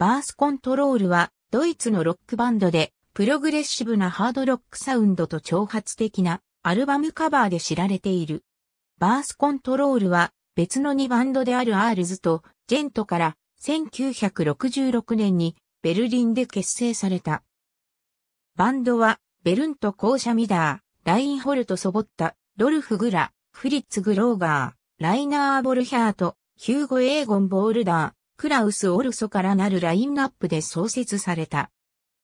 バースコントロールはドイツのロックバンドでプログレッシブなハードロックサウンドと挑発的なアルバムカバーで知られている。バースコントロールは別の2バンドであるアールズとジェントから1966年にベルリンで結成された。バンドはベルントシャ・ミダー、ラインホルト・ソボッタ、ドルフ・グラ、フリッツ・グローガー、ライナー・ボルヒャート、ヒューゴ・エーゴン・ボールダー、クラウス・オルソからなるラインナップで創設された。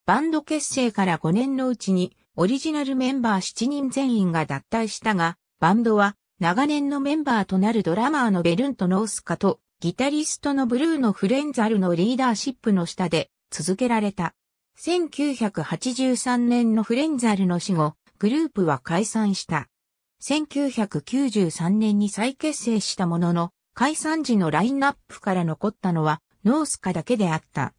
バンド結成から5年のうちに、オリジナルメンバー7人全員が脱退したが、バンドは、長年のメンバーとなるドラマーのベルント・ノースカと、ギタリストのブルーのフレンザルのリーダーシップの下で続けられた。1983年のフレンザルの死後、グループは解散した。1993年に再結成したものの、解散時のラインナップから残ったのは、ノースカだけであった。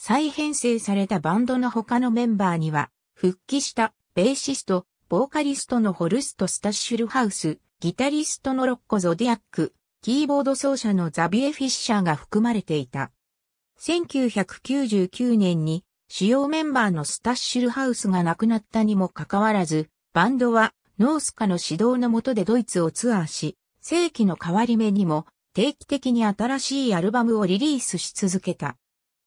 再編成されたバンドの他のメンバーには、復帰したベーシスト、ボーカリストのホルスト・スタッシュルハウス、ギタリストのロッコ・ゾディアック、キーボード奏者のザビエ・フィッシャーが含まれていた。1999年に主要メンバーのスタッシュルハウスが亡くなったにもかかわらず、バンドはノースカの指導のもとでドイツをツアーし、世紀の変わり目にも定期的に新しいアルバムをリリースし続けた。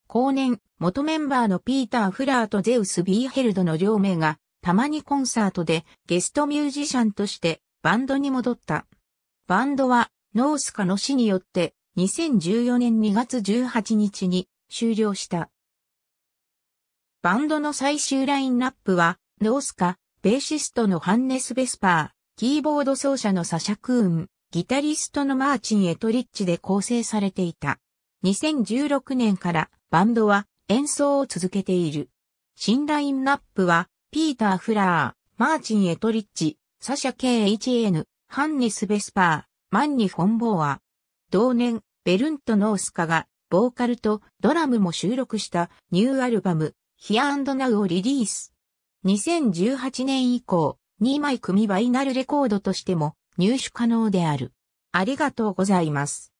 後年、元メンバーのピーター・フラーとゼウス・ビーヘルドの両名が、たまにコンサートでゲストミュージシャンとしてバンドに戻った。バンドは、ノースカの死によって2014年2月18日に終了した。バンドの最終ラインナップは、ノースカ、ベーシストのハンネス・ベスパー、キーボード奏者のサシャ・クーン、ギタリストのマーチン・エトリッチで構成されていた。2016年からバンドは演奏を続けている。新ラインナップは、ピーター・フラー、マーチン・エトリッチ、サシャ・ KHN、ハンネス・ベスパー、マンニ・フォン・ボーア。同年、ベルント・ノースカが、ボーカルとドラムも収録したニューアルバム、Here and Now をリリース。2018年以降、2枚組バイナルレコードとしても入手可能である。ありがとうございます。